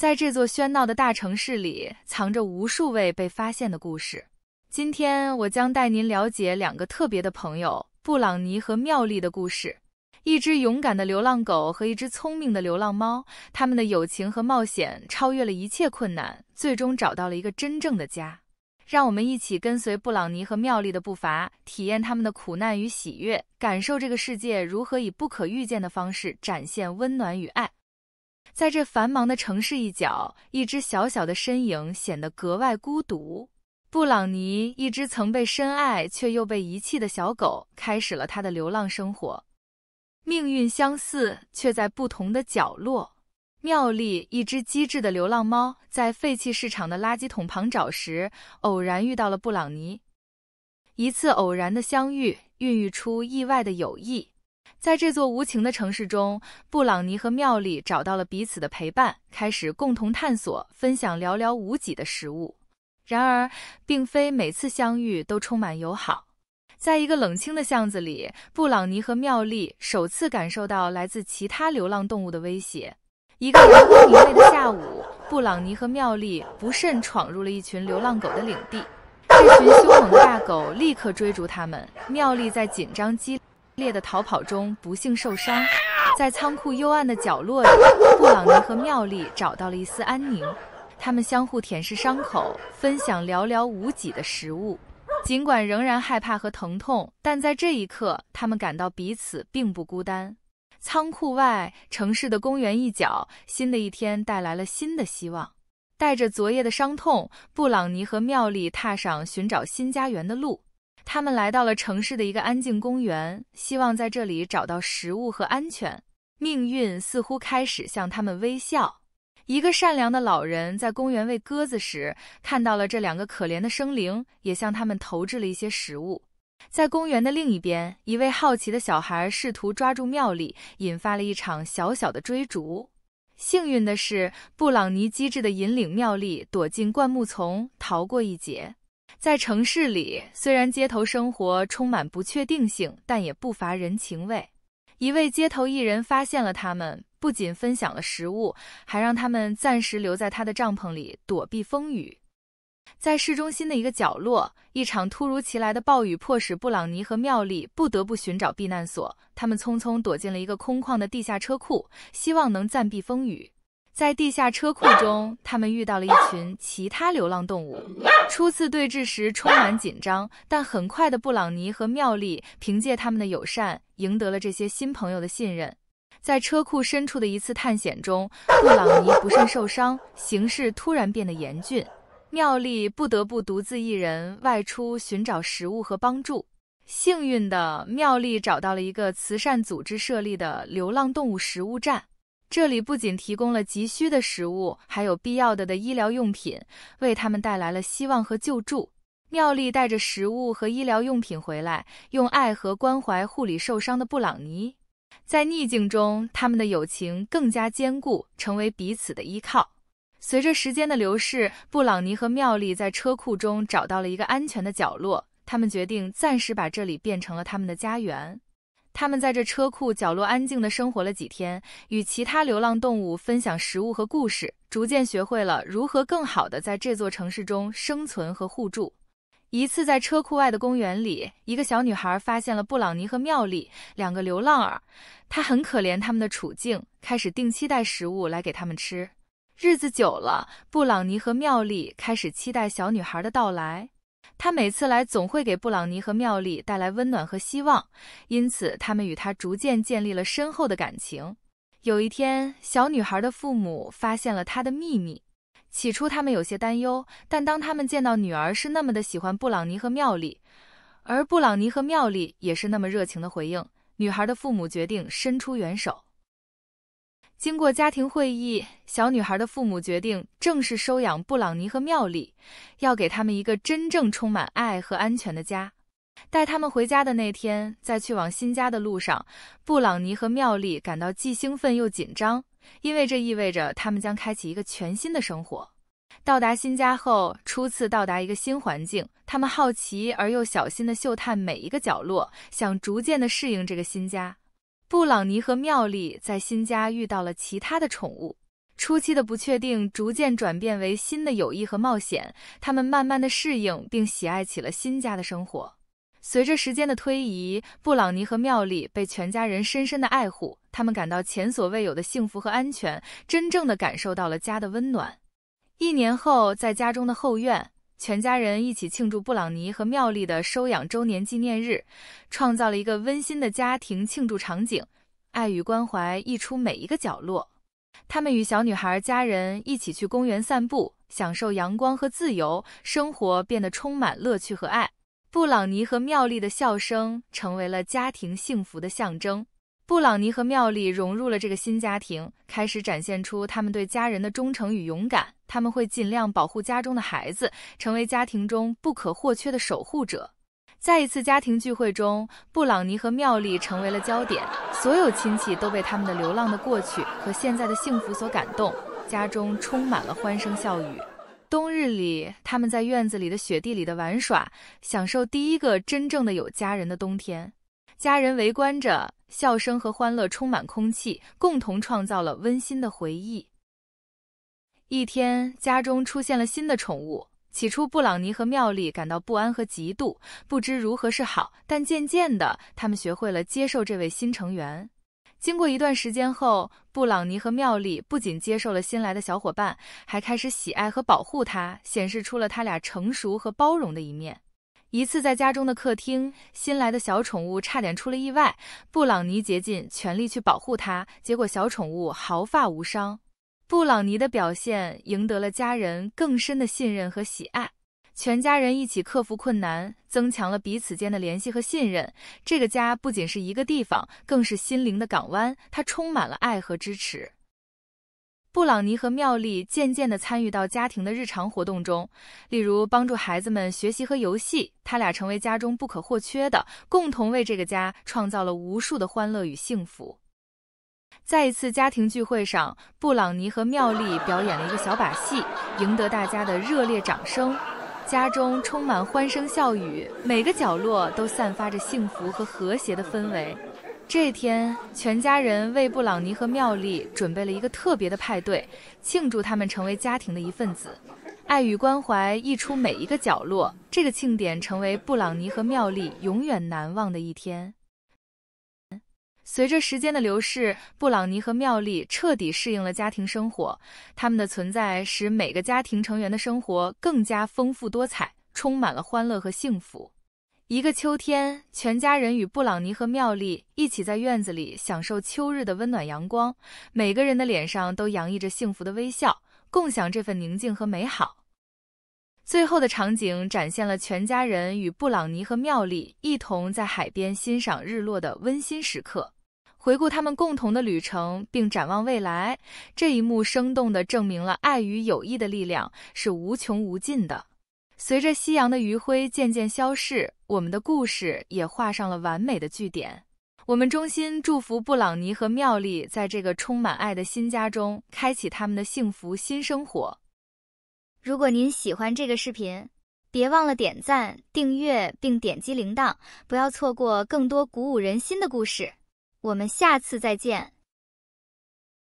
在这座喧闹的大城市里，藏着无数未被发现的故事。今天，我将带您了解两个特别的朋友——布朗尼和妙丽的故事。一只勇敢的流浪狗和一只聪明的流浪猫，他们的友情和冒险超越了一切困难，最终找到了一个真正的家。让我们一起跟随布朗尼和妙丽的步伐，体验他们的苦难与喜悦，感受这个世界如何以不可预见的方式展现温暖与爱。在这繁忙的城市一角，一只小小的身影显得格外孤独。布朗尼，一只曾被深爱却又被遗弃的小狗，开始了它的流浪生活。命运相似，却在不同的角落。妙丽，一只机智的流浪猫，在废弃市场的垃圾桶旁找食，偶然遇到了布朗尼。一次偶然的相遇，孕育出意外的友谊。在这座无情的城市中，布朗尼和妙丽找到了彼此的陪伴，开始共同探索、分享寥寥无几的食物。然而，并非每次相遇都充满友好。在一个冷清的巷子里，布朗尼和妙丽首次感受到来自其他流浪动物的威胁。一个阳光明媚的下午，布朗尼和妙丽不慎闯入了一群流浪狗的领地，这群凶猛的大狗立刻追逐他们。妙丽在紧张激。烈的逃跑中不幸受伤，在仓库幽暗的角落里，布朗尼和妙丽找到了一丝安宁。他们相互舔舐伤口，分享寥寥无几的食物。尽管仍然害怕和疼痛，但在这一刻，他们感到彼此并不孤单。仓库外，城市的公园一角，新的一天带来了新的希望。带着昨夜的伤痛，布朗尼和妙丽踏上寻找新家园的路。他们来到了城市的一个安静公园，希望在这里找到食物和安全。命运似乎开始向他们微笑。一个善良的老人在公园喂鸽子时，看到了这两个可怜的生灵，也向他们投掷了一些食物。在公园的另一边，一位好奇的小孩试图抓住妙丽，引发了一场小小的追逐。幸运的是，布朗尼机智地引领妙丽躲进灌木丛，逃过一劫。在城市里，虽然街头生活充满不确定性，但也不乏人情味。一位街头艺人发现了他们，不仅分享了食物，还让他们暂时留在他的帐篷里躲避风雨。在市中心的一个角落，一场突如其来的暴雨迫使布朗尼和妙丽不得不寻找避难所。他们匆匆躲进了一个空旷的地下车库，希望能暂避风雨。在地下车库中，他们遇到了一群其他流浪动物。初次对峙时充满紧张，但很快的布朗尼和妙丽凭借他们的友善赢得了这些新朋友的信任。在车库深处的一次探险中，布朗尼不慎受伤，形势突然变得严峻。妙丽不得不独自一人外出寻找食物和帮助。幸运的妙丽找到了一个慈善组织设立的流浪动物食物站。这里不仅提供了急需的食物，还有必要的的医疗用品，为他们带来了希望和救助。妙丽带着食物和医疗用品回来，用爱和关怀护理受伤的布朗尼。在逆境中，他们的友情更加坚固，成为彼此的依靠。随着时间的流逝，布朗尼和妙丽在车库中找到了一个安全的角落，他们决定暂时把这里变成了他们的家园。他们在这车库角落安静的生活了几天，与其他流浪动物分享食物和故事，逐渐学会了如何更好地在这座城市中生存和互助。一次在车库外的公园里，一个小女孩发现了布朗尼和妙丽两个流浪儿，她很可怜他们的处境，开始定期带食物来给他们吃。日子久了，布朗尼和妙丽开始期待小女孩的到来。他每次来总会给布朗尼和妙丽带来温暖和希望，因此他们与他逐渐建立了深厚的感情。有一天，小女孩的父母发现了他的秘密。起初，他们有些担忧，但当他们见到女儿是那么的喜欢布朗尼和妙丽，而布朗尼和妙丽也是那么热情的回应，女孩的父母决定伸出援手。经过家庭会议，小女孩的父母决定正式收养布朗尼和妙丽，要给他们一个真正充满爱和安全的家。带他们回家的那天，在去往新家的路上，布朗尼和妙丽感到既兴奋又紧张，因为这意味着他们将开启一个全新的生活。到达新家后，初次到达一个新环境，他们好奇而又小心地嗅探每一个角落，想逐渐地适应这个新家。布朗尼和妙丽在新家遇到了其他的宠物，初期的不确定逐渐转变为新的友谊和冒险。他们慢慢的适应并喜爱起了新家的生活。随着时间的推移，布朗尼和妙丽被全家人深深的爱护，他们感到前所未有的幸福和安全，真正的感受到了家的温暖。一年后，在家中的后院。全家人一起庆祝布朗尼和妙丽的收养周年纪念日，创造了一个温馨的家庭庆祝场景，爱与关怀溢出每一个角落。他们与小女孩家人一起去公园散步，享受阳光和自由生活，变得充满乐趣和爱。布朗尼和妙丽的笑声成为了家庭幸福的象征。布朗尼和妙丽融入了这个新家庭，开始展现出他们对家人的忠诚与勇敢。他们会尽量保护家中的孩子，成为家庭中不可或缺的守护者。在一次家庭聚会中，布朗尼和妙丽成为了焦点，所有亲戚都被他们的流浪的过去和现在的幸福所感动，家中充满了欢声笑语。冬日里，他们在院子里的雪地里的玩耍，享受第一个真正的有家人的冬天。家人围观着，笑声和欢乐充满空气，共同创造了温馨的回忆。一天，家中出现了新的宠物。起初，布朗尼和妙丽感到不安和嫉妒，不知如何是好。但渐渐的，他们学会了接受这位新成员。经过一段时间后，布朗尼和妙丽不仅接受了新来的小伙伴，还开始喜爱和保护他，显示出了他俩成熟和包容的一面。一次，在家中的客厅，新来的小宠物差点出了意外，布朗尼竭尽全力去保护它，结果小宠物毫发无伤。布朗尼的表现赢得了家人更深的信任和喜爱，全家人一起克服困难，增强了彼此间的联系和信任。这个家不仅是一个地方，更是心灵的港湾，它充满了爱和支持。布朗尼和妙丽渐渐地参与到家庭的日常活动中，例如帮助孩子们学习和游戏。他俩成为家中不可或缺的，共同为这个家创造了无数的欢乐与幸福。在一次家庭聚会上，布朗尼和妙丽表演了一个小把戏，赢得大家的热烈掌声。家中充满欢声笑语，每个角落都散发着幸福和和谐的氛围。这天，全家人为布朗尼和妙丽准备了一个特别的派对，庆祝他们成为家庭的一份子。爱与关怀溢出每一个角落。这个庆典成为布朗尼和妙丽永远难忘的一天。随着时间的流逝，布朗尼和妙丽彻底适应了家庭生活。他们的存在使每个家庭成员的生活更加丰富多彩，充满了欢乐和幸福。一个秋天，全家人与布朗尼和妙丽一起在院子里享受秋日的温暖阳光，每个人的脸上都洋溢着幸福的微笑，共享这份宁静和美好。最后的场景展现了全家人与布朗尼和妙丽一同在海边欣赏日落的温馨时刻，回顾他们共同的旅程，并展望未来。这一幕生动的证明了爱与友谊的力量是无穷无尽的。随着夕阳的余晖渐渐消逝，我们的故事也画上了完美的句点。我们衷心祝福布朗尼和妙丽在这个充满爱的新家中开启他们的幸福新生活。如果您喜欢这个视频，别忘了点赞、订阅并点击铃铛，不要错过更多鼓舞人心的故事。我们下次再见。